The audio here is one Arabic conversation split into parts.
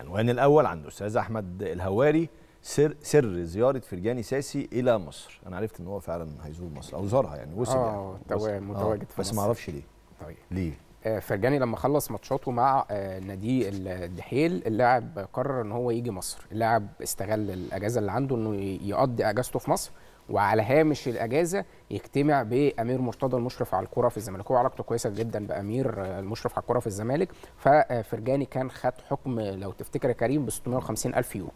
العنوان الأول عند أستاذ أحمد الهواري سر سر زياره فرجاني ساسي الى مصر انا عرفت ان هو فعلا هيزور مصر او زارها يعني وصل آه، يعني اه متواجد آه. بس ما اعرفش ليه طيب ليه آه، فرجاني لما خلص ماتشاته مع آه، نادي الدحيل اللاعب قرر ان هو يجي مصر اللاعب استغل الاجازه اللي عنده انه يقضي اجازته في مصر وعلى هامش الاجازه يجتمع بامير مرتضى المشرف على الكره في الزمالك هو علاقته كويسه جدا بامير آه، المشرف على الكره في الزمالك ففرجاني كان خد حكم لو تفتكر كريم ب 650 الف يورو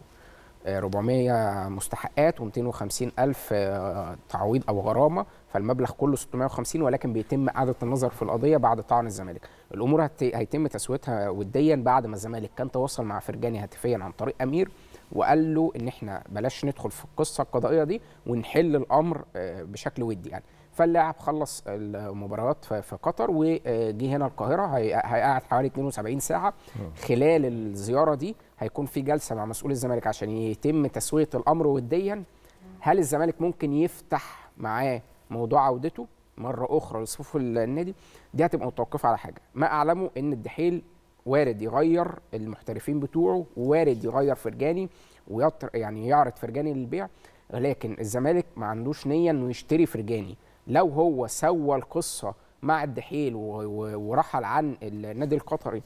400 مستحقات و250 ألف آه، تعويض أو غرامة فالمبلغ كله 650 ولكن بيتم إعادة النظر في القضية بعد طعن الزمالك الأمور هيتم تسويتها وديا بعد ما الزمالك كان تواصل مع فرجاني هاتفيا عن طريق أمير وقال له ان احنا بلاش ندخل في القصه القضائيه دي ونحل الامر آه، بشكل ودي يعني فاللاعب خلص المباريات في قطر وجه هنا القاهره هيقعد حوالي 72 ساعه خلال الزياره دي هيكون في جلسه مع مسؤول الزمالك عشان يتم تسويه الامر وديا هل الزمالك ممكن يفتح معاه موضوع عودته مره اخرى لصفوف النادي دي هتبقى متوقفه على حاجه ما اعلمه ان الدحيل وارد يغير المحترفين بتوعه ووارد يغير فرجاني ويطر يعني يعرض فرجاني للبيع لكن الزمالك ما عندوش نيه انه يشتري فرجاني لو هو سوى القصه مع الدحيل ورحل عن النادي القطري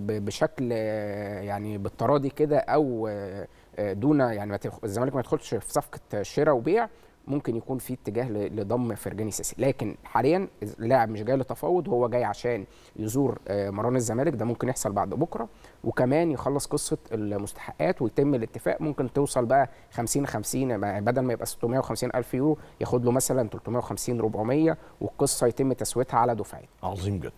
بشكل يعني بالتراضي كده او آه، دون يعني الزمالك ما يدخلش في صفقه شراء وبيع ممكن يكون في اتجاه لضم فرجاني ساسي لكن حاليا اللاعب مش جاي لتفاوض هو جاي عشان يزور آه، مران الزمالك ده ممكن يحصل بعد بكره وكمان يخلص قصه المستحقات ويتم الاتفاق ممكن توصل بقى 50 50 بدل ما يبقى 650 الف يورو ياخد له مثلا 350 400 والقصه يتم تسويتها على دفعات عظيم جدا